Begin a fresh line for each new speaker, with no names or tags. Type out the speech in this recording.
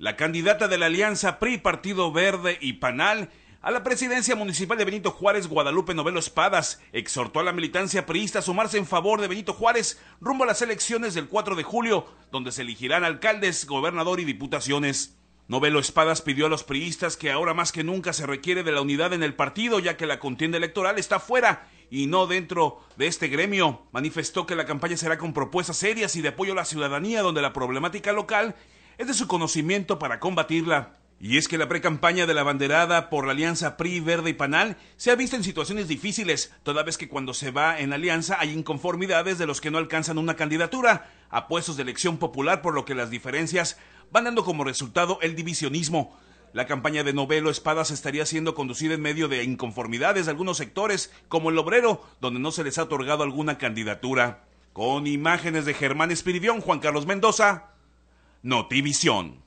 la candidata de la alianza PRI, Partido Verde y Panal, a la presidencia municipal de Benito Juárez, Guadalupe Novelo Espadas, exhortó a la militancia priista a sumarse en favor de Benito Juárez rumbo a las elecciones del 4 de julio, donde se elegirán alcaldes, gobernador y diputaciones. Novelo Espadas pidió a los priistas que ahora más que nunca se requiere de la unidad en el partido, ya que la contienda electoral está fuera y no dentro de este gremio. Manifestó que la campaña será con propuestas serias y de apoyo a la ciudadanía, donde la problemática local es de su conocimiento para combatirla. Y es que la precampaña de la banderada por la alianza PRI, Verde y Panal se ha visto en situaciones difíciles, toda vez que cuando se va en alianza hay inconformidades de los que no alcanzan una candidatura a puestos de elección popular, por lo que las diferencias van dando como resultado el divisionismo. La campaña de Novelo Espadas estaría siendo conducida en medio de inconformidades de algunos sectores, como el obrero, donde no se les ha otorgado alguna candidatura. Con imágenes de Germán Espiridión, Juan Carlos Mendoza, Notivisión.